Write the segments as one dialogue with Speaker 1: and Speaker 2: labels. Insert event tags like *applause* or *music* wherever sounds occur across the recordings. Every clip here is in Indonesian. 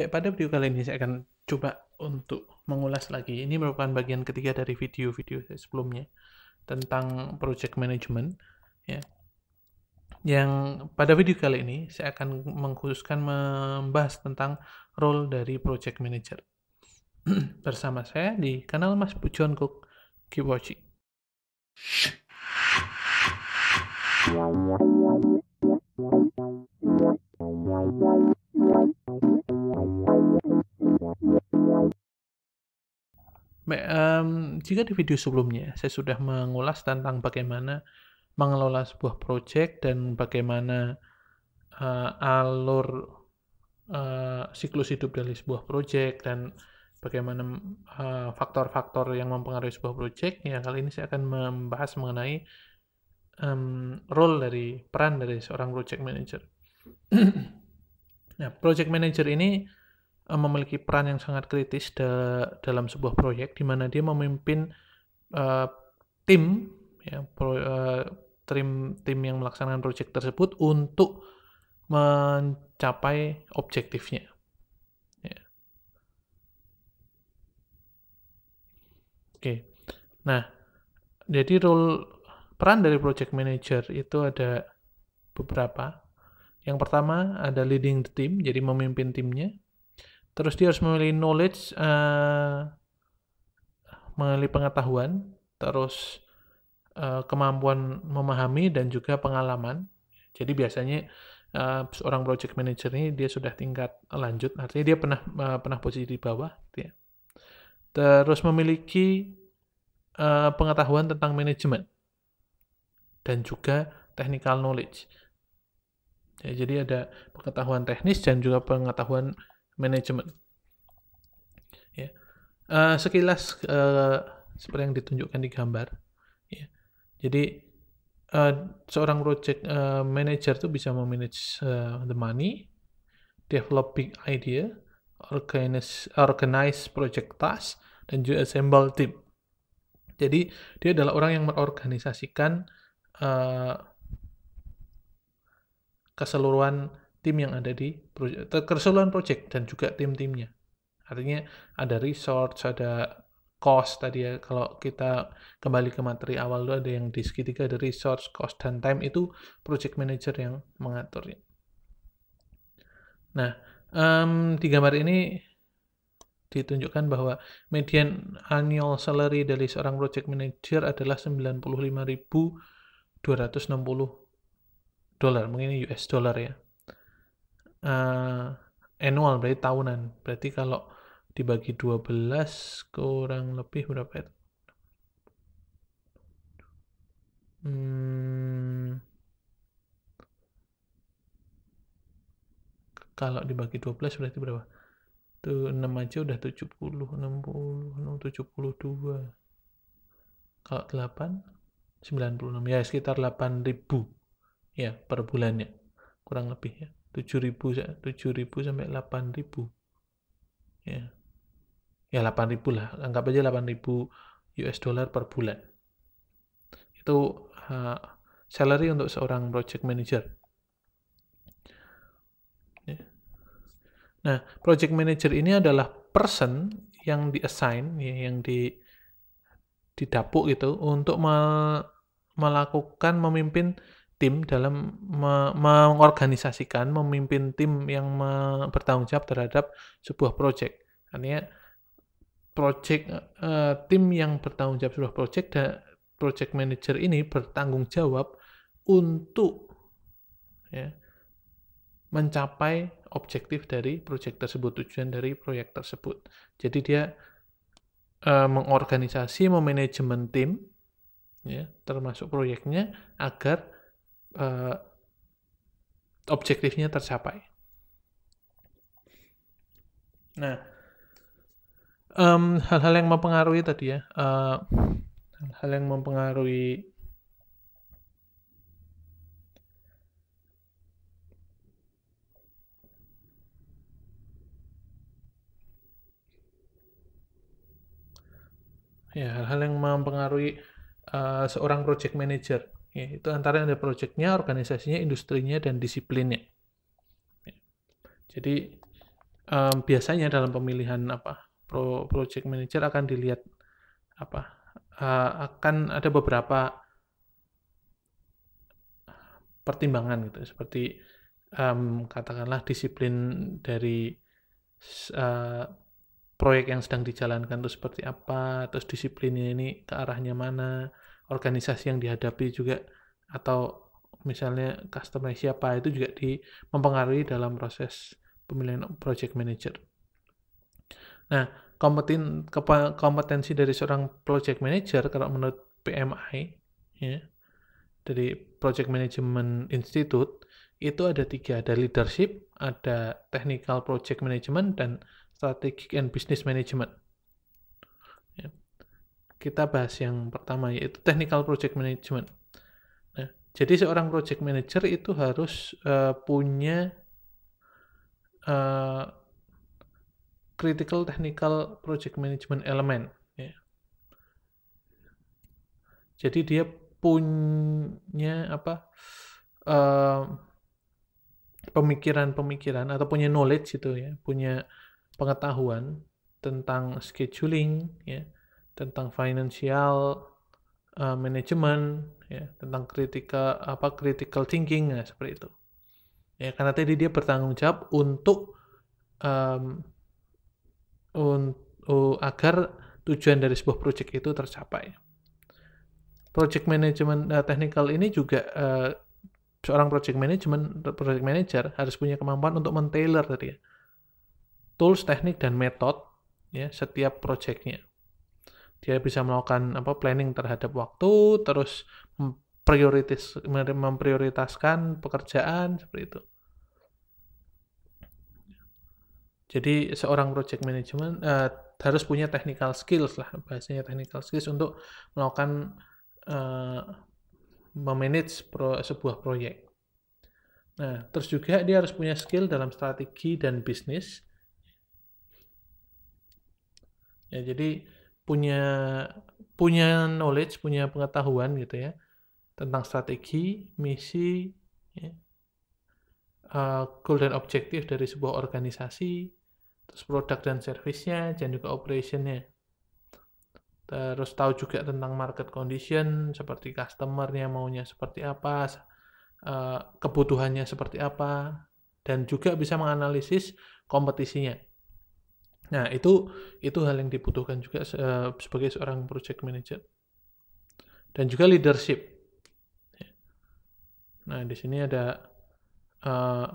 Speaker 1: Baik, pada video kali ini saya akan coba untuk mengulas lagi. Ini merupakan bagian ketiga dari video-video saya sebelumnya tentang project management. Ya. Yang pada video kali ini saya akan mengkhususkan membahas tentang role dari project manager. *clears throat* Bersama saya di kanal Mas Pujon Cook. Keep watching. Wow, wow, wow. Um, jika di video sebelumnya saya sudah mengulas tentang bagaimana mengelola sebuah proyek dan bagaimana uh, alur uh, siklus hidup dari sebuah proyek dan bagaimana eh, faktor-faktor uh, yang mempengaruhi sebuah proyek. Ya kali ini saya akan membahas mengenai um, role dari peran dari seorang project manager. *clears throat* nah, project manager ini Eh, memiliki peran yang sangat kritis da dalam sebuah proyek di mana dia memimpin uh, tim ya pro, uh, tim tim yang melaksanakan proyek tersebut untuk mencapai objektifnya. Ya. Oke, nah jadi role peran dari project manager itu ada beberapa. Yang pertama ada leading the team, jadi memimpin timnya. Terus dia harus memilih knowledge, uh, memilih pengetahuan, terus uh, kemampuan memahami dan juga pengalaman. Jadi biasanya uh, seorang project manager ini dia sudah tingkat lanjut, artinya dia pernah uh, pernah posisi di bawah, gitu ya. Terus memiliki uh, pengetahuan tentang manajemen dan juga technical knowledge. Ya, jadi ada pengetahuan teknis dan juga pengetahuan manajemen. Ya. Uh, sekilas uh, seperti yang ditunjukkan di gambar. Ya. Jadi uh, seorang project uh, manager itu bisa memanage uh, the money, developing idea, organize organize project task, dan juga assemble team. Jadi dia adalah orang yang mengorganisasikan uh, keseluruhan tim yang ada di project, keseluruhan project dan juga tim-timnya. Artinya ada resource, ada cost tadi ya. Kalau kita kembali ke materi awal dulu ada yang di segitiga ada resource, cost dan time itu project manager yang mengaturnya. Nah, um, di gambar ini ditunjukkan bahwa median annual salary dari seorang project manager adalah 95.260 dolar, mungkin US dollar ya uh, annual berarti tahunan. Berarti kalau dibagi 12 kurang lebih berapa ya? Hmm, kalau dibagi 12 berarti berapa? Tuh 6 aja udah 70, 60, 72. Kalau 8 96 ya sekitar 8000 ya per bulannya kurang lebih ya. 7000 7000 sampai 8000 ya ya 8000 lah anggap aja 8000 US dollar per bulan itu uh, salary untuk seorang project manager ya. nah project manager ini adalah person yang diassign ya, yang di didapuk gitu untuk melakukan memimpin tim dalam mengorganisasikan, memimpin tim yang bertanggung jawab terhadap sebuah proyek. Artinya proyek eh, tim yang bertanggung jawab sebuah proyek dan project manager ini bertanggung jawab untuk ya, mencapai objektif dari proyek tersebut, tujuan dari proyek tersebut. Jadi dia eh, mengorganisasi, memanajemen tim, ya, termasuk proyeknya agar uh, objektifnya tercapai. Nah, um, hal-hal yang mempengaruhi tadi ya, uh, hal-hal yang mempengaruhi ya hal-hal yang mempengaruhi uh, seorang project manager Ya, itu antara yang ada proyeknya, organisasinya, industrinya, dan disiplinnya. Ya. Jadi um, biasanya dalam pemilihan apa pro project manager akan dilihat apa uh, akan ada beberapa pertimbangan gitu seperti um, katakanlah disiplin dari uh, proyek yang sedang dijalankan itu seperti apa terus disiplinnya ini ke arahnya mana organisasi yang dihadapi juga atau misalnya customer siapa itu juga di mempengaruhi dalam proses pemilihan project manager. Nah, kompeten, kompetensi dari seorang project manager kalau menurut PMI ya, dari Project Management Institute itu ada tiga, ada leadership, ada technical project management, dan strategic and business management kita bahas yang pertama yaitu technical project management. Nah, jadi seorang project manager itu harus uh, punya uh, critical technical project management element. Ya. Jadi dia punya apa? pemikiran eh, pemikiran-pemikiran atau punya knowledge itu ya, punya pengetahuan tentang scheduling ya, tentang financial uh, management ya tentang kritika apa critical thinking ya seperti itu ya karena tadi dia bertanggung jawab untuk um, un, uh, agar tujuan dari sebuah project itu tercapai project management uh, technical ini juga uh, seorang project management project manager harus punya kemampuan untuk men-tailor tadi ya. tools teknik dan metode ya setiap projectnya dia bisa melakukan apa planning terhadap waktu terus prioritas memprioritaskan pekerjaan seperti itu jadi seorang project management uh, harus punya technical skills lah bahasanya technical skills untuk melakukan uh, memanage pro, sebuah proyek nah terus juga dia harus punya skill dalam strategi dan bisnis ya jadi punya punya knowledge, punya pengetahuan gitu ya tentang strategi, misi, ya, uh, goal dan objektif dari sebuah organisasi, terus produk dan servisnya, dan juga operationnya. Terus tahu juga tentang market condition, seperti customernya maunya seperti apa, uh, kebutuhannya seperti apa, dan juga bisa menganalisis kompetisinya. Nah, itu itu hal yang dibutuhkan juga eh, sebagai seorang project manager. Dan juga leadership. Nah, di sini ada uh,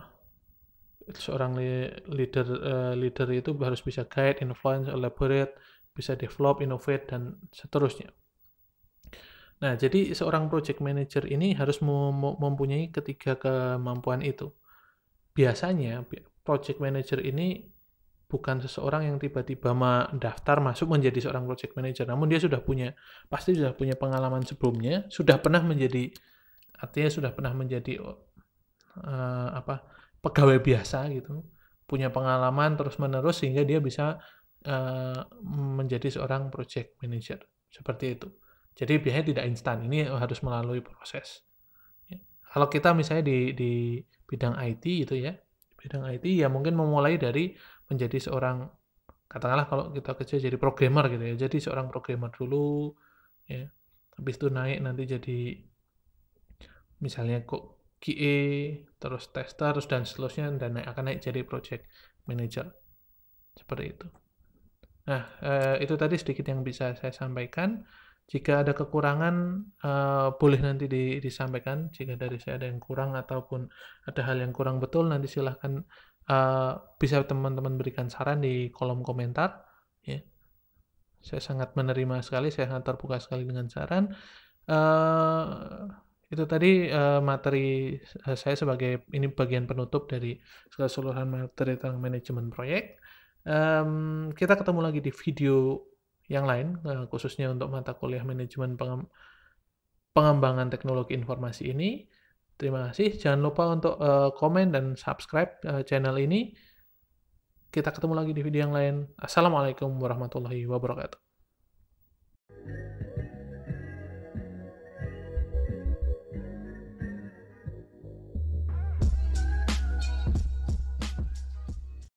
Speaker 1: seorang leader uh, leader itu harus bisa guide, influence, elaborate, bisa develop, innovate dan seterusnya. Nah, jadi seorang project manager ini harus mempunyai ketiga kemampuan itu. Biasanya project manager ini bukan seseorang yang tiba-tiba mendaftar masuk menjadi seorang project manager, namun dia sudah punya pasti sudah punya pengalaman sebelumnya, sudah pernah menjadi artinya sudah pernah menjadi uh, apa pegawai biasa gitu, punya pengalaman terus menerus sehingga dia bisa uh, menjadi seorang project manager seperti itu. Jadi biasanya tidak instan, ini harus melalui proses. Ya. Kalau kita misalnya di di bidang IT gitu ya, bidang IT ya mungkin memulai dari menjadi seorang katakanlah kalau kita kerja jadi programmer gitu ya jadi seorang programmer dulu ya habis itu naik nanti jadi misalnya kok QA terus tester terus dan seterusnya dan naik, akan naik jadi project manager seperti itu nah eh, itu tadi sedikit yang bisa saya sampaikan jika ada kekurangan, uh, boleh nanti di, disampaikan. Jika dari saya ada yang kurang ataupun ada hal yang kurang betul, nanti silahkan uh, bisa teman-teman berikan saran di kolom komentar. Ya. Saya sangat menerima sekali, saya sangat terbuka sekali dengan saran. Uh, itu tadi uh, materi saya sebagai ini bagian penutup dari keseluruhan materi tentang manajemen proyek. Um, kita ketemu lagi di video yang lain, eh, khususnya untuk mata kuliah manajemen pengembangan teknologi informasi ini. Terima kasih. Jangan lupa untuk eh, komen dan subscribe eh, channel ini. Kita ketemu lagi di video yang lain. Assalamualaikum warahmatullahi wabarakatuh.